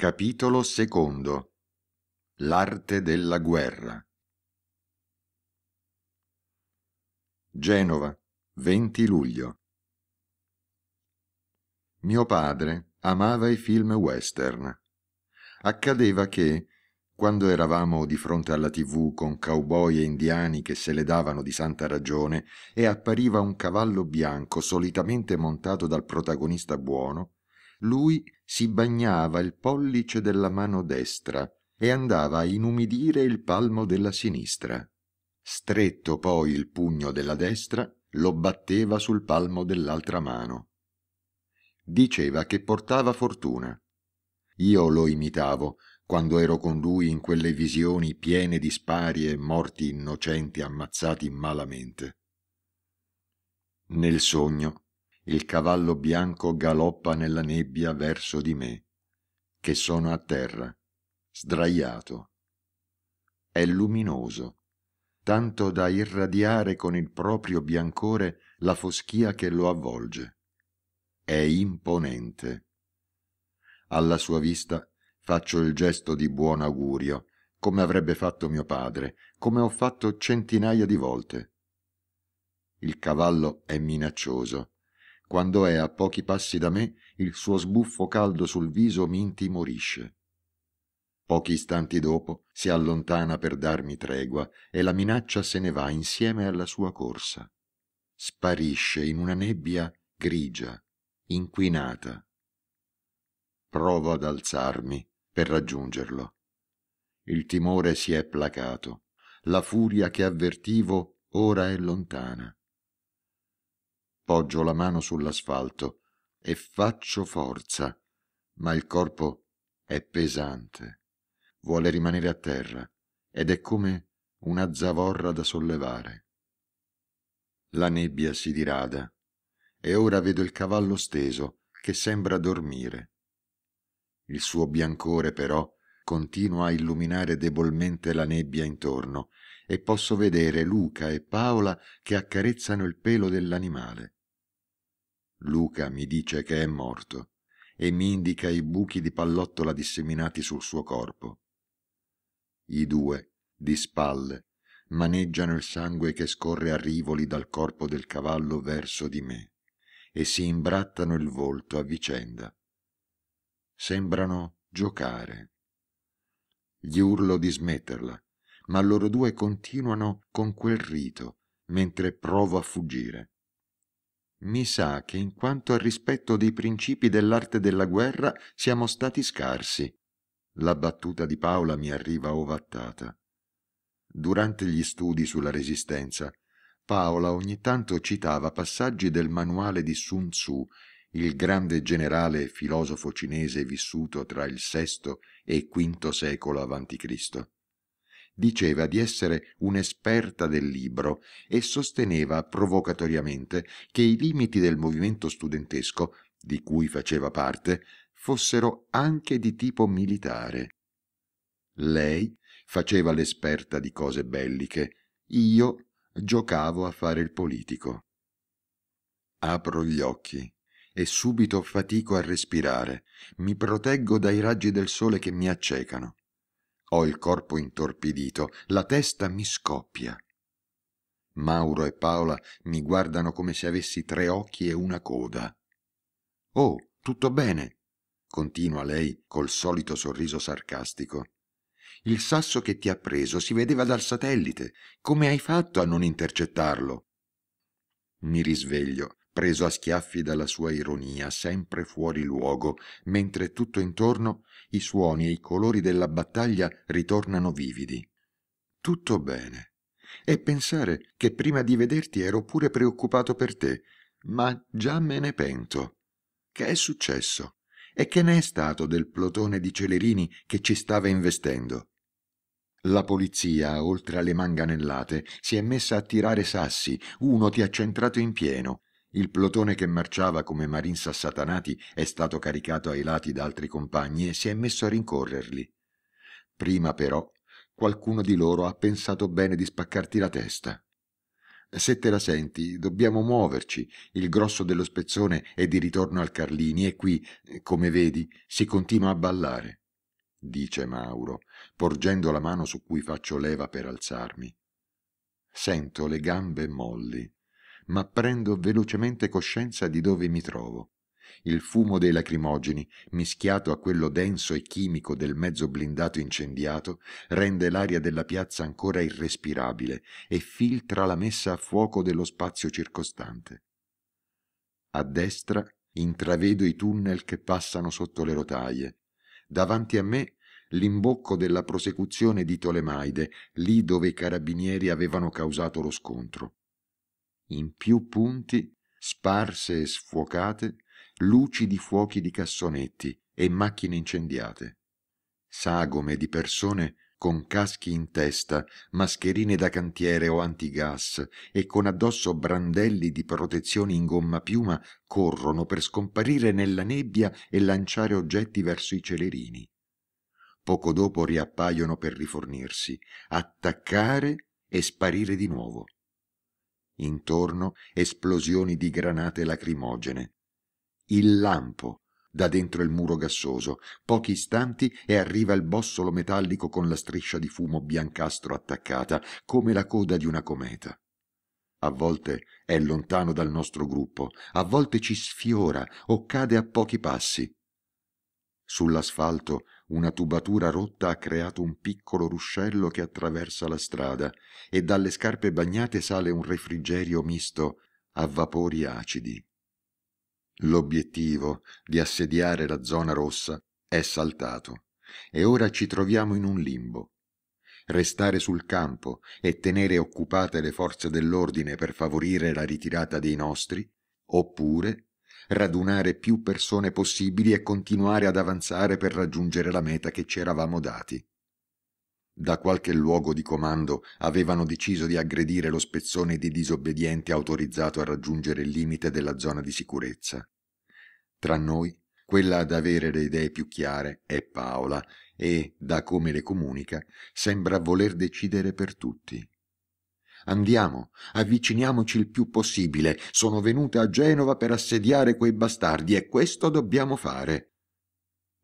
Capitolo secondo L'arte della guerra Genova, 20 luglio Mio padre amava i film western. Accadeva che, quando eravamo di fronte alla tv con cowboy e indiani che se le davano di santa ragione e appariva un cavallo bianco solitamente montato dal protagonista buono, lui si bagnava il pollice della mano destra e andava a inumidire il palmo della sinistra stretto poi il pugno della destra lo batteva sul palmo dell'altra mano diceva che portava fortuna io lo imitavo quando ero con lui in quelle visioni piene di spari e morti innocenti ammazzati malamente nel sogno il cavallo bianco galoppa nella nebbia verso di me, che sono a terra, sdraiato. È luminoso, tanto da irradiare con il proprio biancore la foschia che lo avvolge. È imponente. Alla sua vista faccio il gesto di buon augurio, come avrebbe fatto mio padre, come ho fatto centinaia di volte. Il cavallo è minaccioso, quando è a pochi passi da me il suo sbuffo caldo sul viso mi intimorisce. Pochi istanti dopo si allontana per darmi tregua e la minaccia se ne va insieme alla sua corsa. Sparisce in una nebbia grigia, inquinata. Provo ad alzarmi per raggiungerlo. Il timore si è placato, la furia che avvertivo ora è lontana. Poggio la mano sull'asfalto e faccio forza, ma il corpo è pesante. Vuole rimanere a terra ed è come una zavorra da sollevare. La nebbia si dirada e ora vedo il cavallo steso che sembra dormire. Il suo biancore però continua a illuminare debolmente la nebbia intorno e posso vedere Luca e Paola che accarezzano il pelo dell'animale. Luca mi dice che è morto e mi indica i buchi di pallottola disseminati sul suo corpo. I due, di spalle, maneggiano il sangue che scorre a rivoli dal corpo del cavallo verso di me e si imbrattano il volto a vicenda. Sembrano giocare. Gli urlo di smetterla, ma loro due continuano con quel rito mentre provo a fuggire. Mi sa che in quanto al rispetto dei principi dell'arte della guerra siamo stati scarsi. La battuta di Paola mi arriva ovattata. Durante gli studi sulla resistenza, Paola ogni tanto citava passaggi del manuale di Sun Tzu, il grande generale e filosofo cinese vissuto tra il VI e il V secolo a.C diceva di essere un'esperta del libro e sosteneva provocatoriamente che i limiti del movimento studentesco, di cui faceva parte, fossero anche di tipo militare. Lei faceva l'esperta di cose belliche, io giocavo a fare il politico. Apro gli occhi e subito fatico a respirare, mi proteggo dai raggi del sole che mi accecano. Ho il corpo intorpidito, la testa mi scoppia. Mauro e Paola mi guardano come se avessi tre occhi e una coda. Oh, tutto bene, continua lei col solito sorriso sarcastico. Il sasso che ti ha preso si vedeva dal satellite. Come hai fatto a non intercettarlo? Mi risveglio, preso a schiaffi dalla sua ironia, sempre fuori luogo, mentre tutto intorno i suoni e i colori della battaglia ritornano vividi. Tutto bene. E pensare che prima di vederti ero pure preoccupato per te, ma già me ne pento. Che è successo? E che ne è stato del plotone di celerini che ci stava investendo? La polizia, oltre alle manganellate, si è messa a tirare sassi, uno ti ha centrato in pieno, il plotone che marciava come marines assatanati è stato caricato ai lati da altri compagni e si è messo a rincorrerli. Prima però qualcuno di loro ha pensato bene di spaccarti la testa. Se te la senti, dobbiamo muoverci. Il grosso dello spezzone è di ritorno al Carlini e qui, come vedi, si continua a ballare, dice Mauro, porgendo la mano su cui faccio leva per alzarmi. Sento le gambe molli ma prendo velocemente coscienza di dove mi trovo. Il fumo dei lacrimogeni, mischiato a quello denso e chimico del mezzo blindato incendiato, rende l'aria della piazza ancora irrespirabile e filtra la messa a fuoco dello spazio circostante. A destra intravedo i tunnel che passano sotto le rotaie. Davanti a me l'imbocco della prosecuzione di Tolemaide, lì dove i carabinieri avevano causato lo scontro in più punti, sparse e sfuocate, luci di fuochi di cassonetti e macchine incendiate. Sagome di persone con caschi in testa, mascherine da cantiere o antigas e con addosso brandelli di protezioni in gomma piuma corrono per scomparire nella nebbia e lanciare oggetti verso i celerini. Poco dopo riappaiono per rifornirsi, attaccare e sparire di nuovo intorno esplosioni di granate lacrimogene. Il lampo, da dentro il muro gassoso, pochi istanti e arriva il bossolo metallico con la striscia di fumo biancastro attaccata, come la coda di una cometa. A volte è lontano dal nostro gruppo, a volte ci sfiora o cade a pochi passi. Sull'asfalto una tubatura rotta ha creato un piccolo ruscello che attraversa la strada e dalle scarpe bagnate sale un refrigerio misto a vapori acidi. L'obiettivo di assediare la zona rossa è saltato e ora ci troviamo in un limbo. Restare sul campo e tenere occupate le forze dell'ordine per favorire la ritirata dei nostri, oppure radunare più persone possibili e continuare ad avanzare per raggiungere la meta che ci eravamo dati. Da qualche luogo di comando avevano deciso di aggredire lo spezzone di disobbedienti autorizzato a raggiungere il limite della zona di sicurezza. Tra noi, quella ad avere le idee più chiare è Paola e, da come le comunica, sembra voler decidere per tutti. Andiamo, avviciniamoci il più possibile. Sono venute a Genova per assediare quei bastardi e questo dobbiamo fare.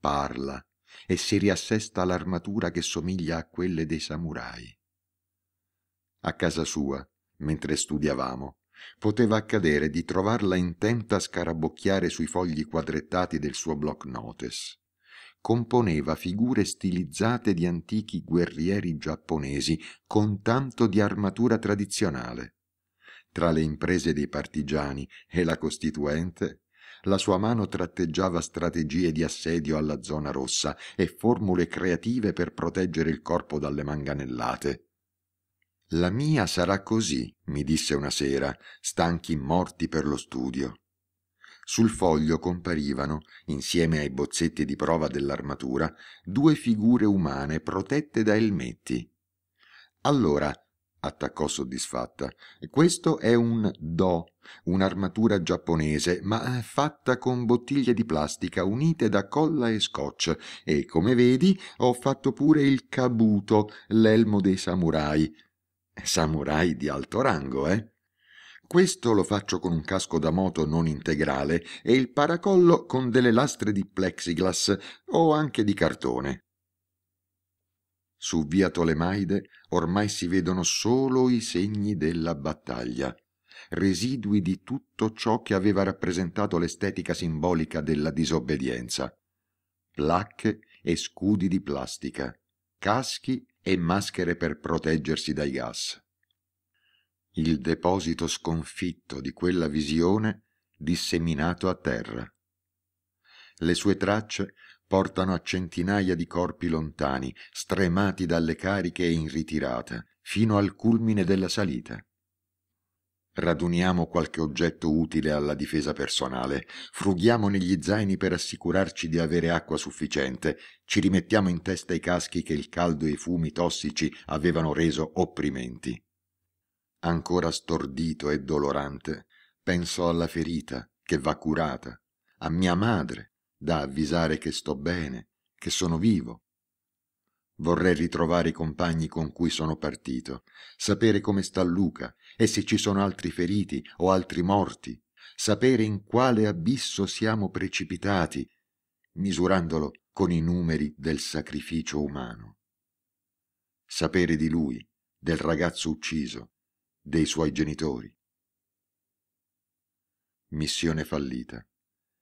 Parla e si riassesta l'armatura che somiglia a quelle dei samurai. A casa sua, mentre studiavamo, poteva accadere di trovarla intenta a scarabocchiare sui fogli quadrettati del suo block notice componeva figure stilizzate di antichi guerrieri giapponesi con tanto di armatura tradizionale. Tra le imprese dei partigiani e la Costituente, la sua mano tratteggiava strategie di assedio alla zona rossa e formule creative per proteggere il corpo dalle manganellate. La mia sarà così, mi disse una sera, stanchi morti per lo studio. Sul foglio comparivano, insieme ai bozzetti di prova dell'armatura, due figure umane protette da elmetti. Allora, attaccò soddisfatta, questo è un do, un'armatura giapponese, ma fatta con bottiglie di plastica unite da colla e scotch, e come vedi ho fatto pure il kabuto, l'elmo dei samurai. Samurai di alto rango, eh? Questo lo faccio con un casco da moto non integrale e il paracollo con delle lastre di plexiglass o anche di cartone. Su via Tolemaide ormai si vedono solo i segni della battaglia, residui di tutto ciò che aveva rappresentato l'estetica simbolica della disobbedienza. Placche e scudi di plastica, caschi e maschere per proteggersi dai gas il deposito sconfitto di quella visione disseminato a terra. Le sue tracce portano a centinaia di corpi lontani, stremati dalle cariche e in ritirata, fino al culmine della salita. Raduniamo qualche oggetto utile alla difesa personale, frughiamo negli zaini per assicurarci di avere acqua sufficiente, ci rimettiamo in testa i caschi che il caldo e i fumi tossici avevano reso opprimenti ancora stordito e dolorante, penso alla ferita che va curata, a mia madre da avvisare che sto bene, che sono vivo. Vorrei ritrovare i compagni con cui sono partito, sapere come sta Luca e se ci sono altri feriti o altri morti, sapere in quale abisso siamo precipitati, misurandolo con i numeri del sacrificio umano. Sapere di lui, del ragazzo ucciso, dei suoi genitori. Missione fallita,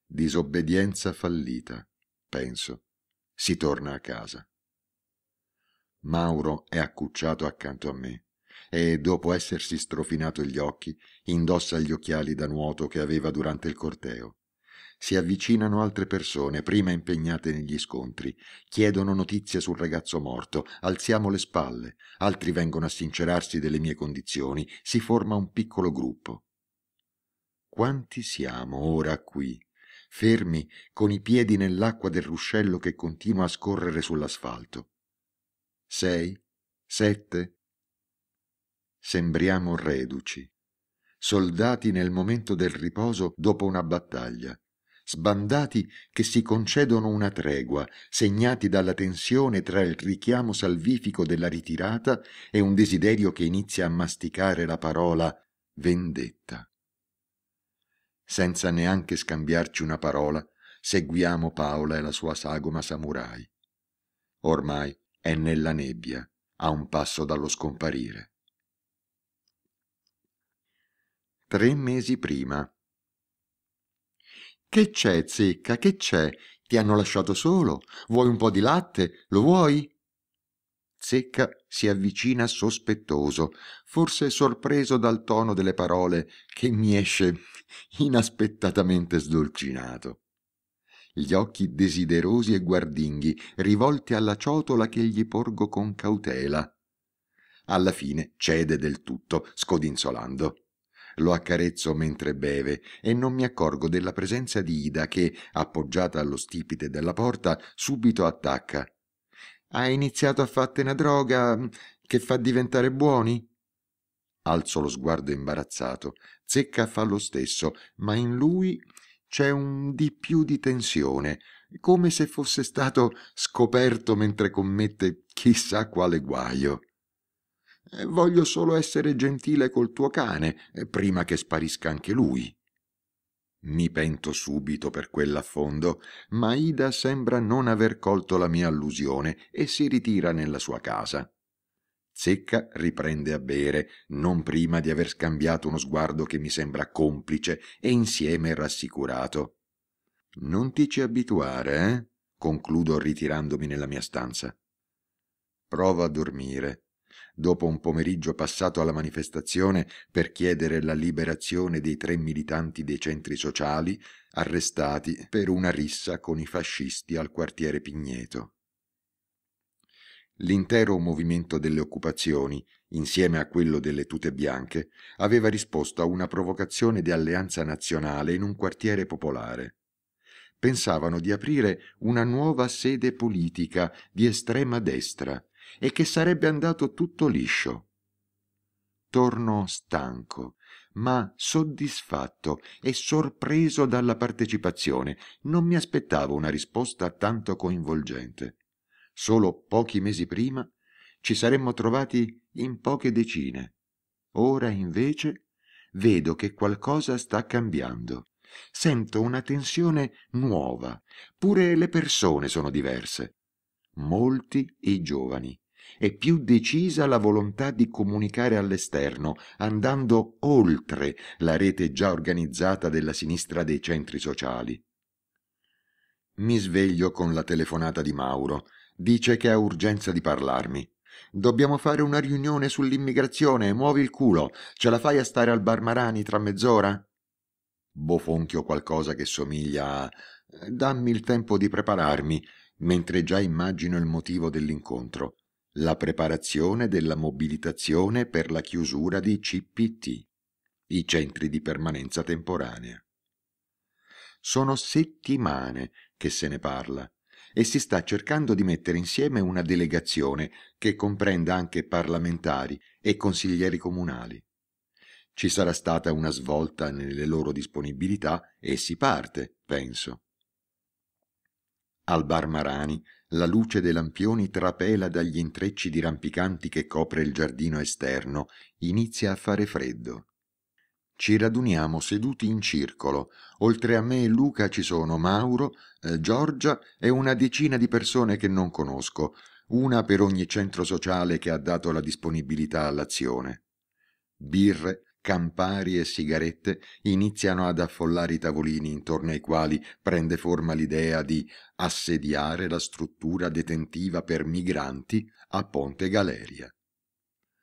disobbedienza fallita, penso, si torna a casa. Mauro è accucciato accanto a me e, dopo essersi strofinato gli occhi, indossa gli occhiali da nuoto che aveva durante il corteo. Si avvicinano altre persone, prima impegnate negli scontri. Chiedono notizie sul ragazzo morto. Alziamo le spalle. Altri vengono a sincerarsi delle mie condizioni. Si forma un piccolo gruppo. Quanti siamo ora qui? Fermi, con i piedi nell'acqua del ruscello che continua a scorrere sull'asfalto. Sei? Sette? Sembriamo reduci soldati nel momento del riposo dopo una battaglia sbandati che si concedono una tregua, segnati dalla tensione tra il richiamo salvifico della ritirata e un desiderio che inizia a masticare la parola vendetta. Senza neanche scambiarci una parola, seguiamo Paola e la sua sagoma samurai. Ormai è nella nebbia, a un passo dallo scomparire. Tre mesi prima, che c'è, zecca, che c'è? Ti hanno lasciato solo? Vuoi un po' di latte? Lo vuoi? Zecca si avvicina sospettoso, forse sorpreso dal tono delle parole che mi esce inaspettatamente sdolcinato. Gli occhi desiderosi e guardinghi, rivolti alla ciotola che gli porgo con cautela. Alla fine cede del tutto, scodinzolando lo accarezzo mentre beve e non mi accorgo della presenza di Ida che, appoggiata allo stipite della porta, subito attacca. Hai iniziato a fatte una droga mm, che fa diventare buoni? Alzo lo sguardo imbarazzato. Zecca fa lo stesso, ma in lui c'è un di più di tensione, come se fosse stato scoperto mentre commette chissà quale guaio. Eh, voglio solo essere gentile col tuo cane, eh, prima che sparisca anche lui. Mi pento subito per quell'affondo, ma Ida sembra non aver colto la mia allusione e si ritira nella sua casa. Zecca riprende a bere, non prima di aver scambiato uno sguardo che mi sembra complice e insieme rassicurato. Non ti ci abituare, eh? concludo ritirandomi nella mia stanza. Prova a dormire dopo un pomeriggio passato alla manifestazione per chiedere la liberazione dei tre militanti dei centri sociali, arrestati per una rissa con i fascisti al quartiere Pigneto. L'intero movimento delle occupazioni, insieme a quello delle tute bianche, aveva risposto a una provocazione di alleanza nazionale in un quartiere popolare pensavano di aprire una nuova sede politica di estrema destra, e che sarebbe andato tutto liscio. Torno stanco, ma soddisfatto e sorpreso dalla partecipazione. Non mi aspettavo una risposta tanto coinvolgente. Solo pochi mesi prima ci saremmo trovati in poche decine. Ora invece vedo che qualcosa sta cambiando. Sento una tensione nuova. Pure le persone sono diverse molti i giovani e più decisa la volontà di comunicare all'esterno, andando oltre la rete già organizzata della sinistra dei centri sociali. Mi sveglio con la telefonata di Mauro. Dice che ha urgenza di parlarmi. Dobbiamo fare una riunione sull'immigrazione, muovi il culo. Ce la fai a stare al Barmarani tra mezz'ora? Bofonchio qualcosa che somiglia a dammi il tempo di prepararmi mentre già immagino il motivo dell'incontro, la preparazione della mobilitazione per la chiusura dei CPT, i centri di permanenza temporanea. Sono settimane che se ne parla e si sta cercando di mettere insieme una delegazione che comprenda anche parlamentari e consiglieri comunali. Ci sarà stata una svolta nelle loro disponibilità e si parte, penso. Al Barmarani la luce dei lampioni trapela dagli intrecci dirampicanti che copre il giardino esterno, inizia a fare freddo. Ci raduniamo seduti in circolo. Oltre a me e Luca ci sono Mauro, eh, Giorgia e una decina di persone che non conosco, una per ogni centro sociale che ha dato la disponibilità all'azione. Birre, campari e sigarette iniziano ad affollare i tavolini intorno ai quali prende forma l'idea di assediare la struttura detentiva per migranti a Ponte Galeria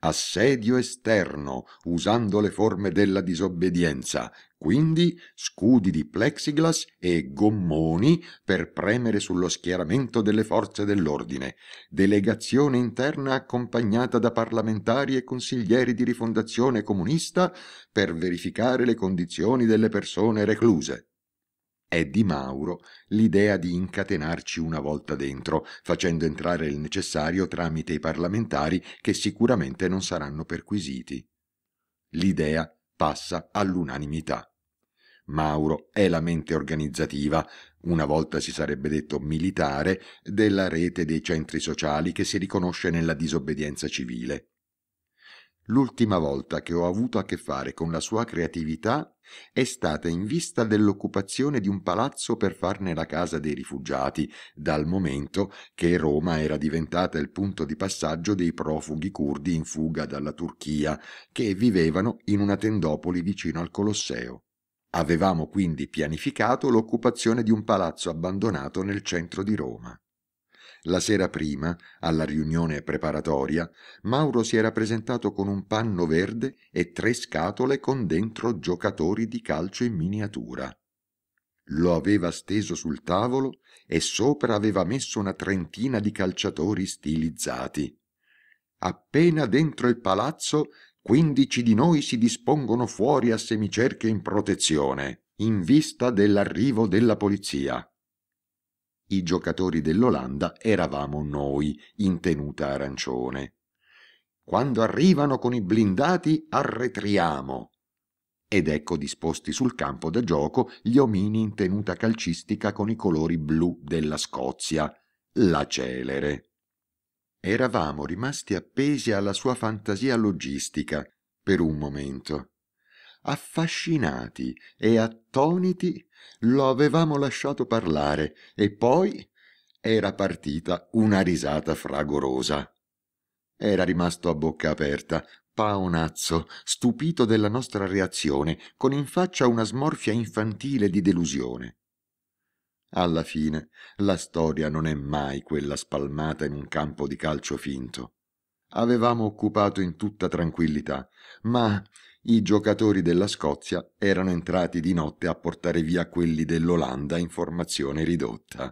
assedio esterno usando le forme della disobbedienza, quindi scudi di plexiglas e gommoni per premere sullo schieramento delle forze dell'ordine, delegazione interna accompagnata da parlamentari e consiglieri di rifondazione comunista per verificare le condizioni delle persone recluse. È di Mauro l'idea di incatenarci una volta dentro, facendo entrare il necessario tramite i parlamentari che sicuramente non saranno perquisiti. L'idea passa all'unanimità. Mauro è la mente organizzativa, una volta si sarebbe detto militare, della rete dei centri sociali che si riconosce nella disobbedienza civile. L'ultima volta che ho avuto a che fare con la sua creatività è stata in vista dell'occupazione di un palazzo per farne la casa dei rifugiati, dal momento che Roma era diventata il punto di passaggio dei profughi curdi in fuga dalla Turchia, che vivevano in una tendopoli vicino al Colosseo. Avevamo quindi pianificato l'occupazione di un palazzo abbandonato nel centro di Roma. La sera prima, alla riunione preparatoria, Mauro si era presentato con un panno verde e tre scatole con dentro giocatori di calcio in miniatura. Lo aveva steso sul tavolo e sopra aveva messo una trentina di calciatori stilizzati. Appena dentro il palazzo, quindici di noi si dispongono fuori a semicerchio in protezione, in vista dell'arrivo della polizia i giocatori dell'Olanda eravamo noi, in tenuta arancione. Quando arrivano con i blindati, arretriamo. Ed ecco disposti sul campo da gioco gli omini in tenuta calcistica con i colori blu della Scozia, la celere. Eravamo rimasti appesi alla sua fantasia logistica per un momento affascinati e attoniti lo avevamo lasciato parlare e poi era partita una risata fragorosa era rimasto a bocca aperta paonazzo stupito della nostra reazione con in faccia una smorfia infantile di delusione alla fine la storia non è mai quella spalmata in un campo di calcio finto avevamo occupato in tutta tranquillità ma i giocatori della Scozia erano entrati di notte a portare via quelli dell'Olanda in formazione ridotta.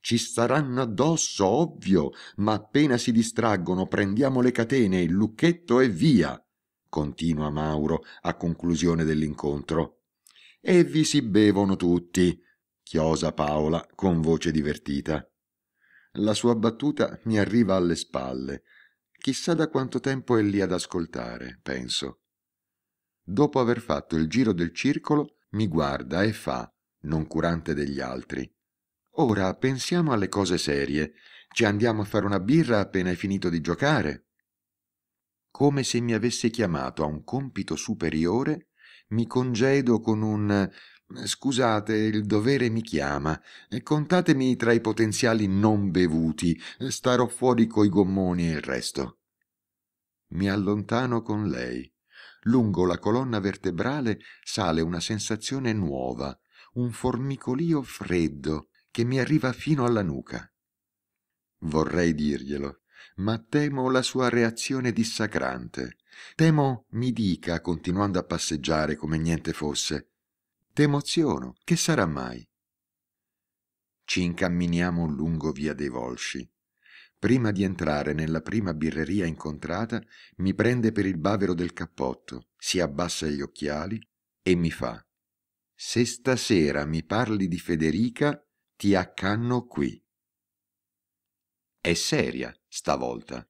Ci staranno addosso, ovvio, ma appena si distraggono prendiamo le catene, il lucchetto e via, continua Mauro a conclusione dell'incontro. E vi si bevono tutti, chiosa Paola con voce divertita. La sua battuta mi arriva alle spalle, Chissà da quanto tempo è lì ad ascoltare, penso. Dopo aver fatto il giro del circolo, mi guarda e fa, non curante degli altri. Ora pensiamo alle cose serie. Ci andiamo a fare una birra appena hai finito di giocare? Come se mi avesse chiamato a un compito superiore, mi congedo con un Scusate, il dovere mi chiama. Contatemi tra i potenziali non bevuti. Starò fuori coi gommoni e il resto. Mi allontano con lei. Lungo la colonna vertebrale sale una sensazione nuova, un formicolio freddo che mi arriva fino alla nuca. Vorrei dirglielo, ma temo la sua reazione dissacrante. Temo mi dica, continuando a passeggiare come niente fosse, T'emoziono, che sarà mai? Ci incamminiamo lungo via dei Volsci. Prima di entrare nella prima birreria incontrata, mi prende per il bavero del cappotto, si abbassa gli occhiali e mi fa Se stasera mi parli di Federica, ti accanno qui. È seria, stavolta.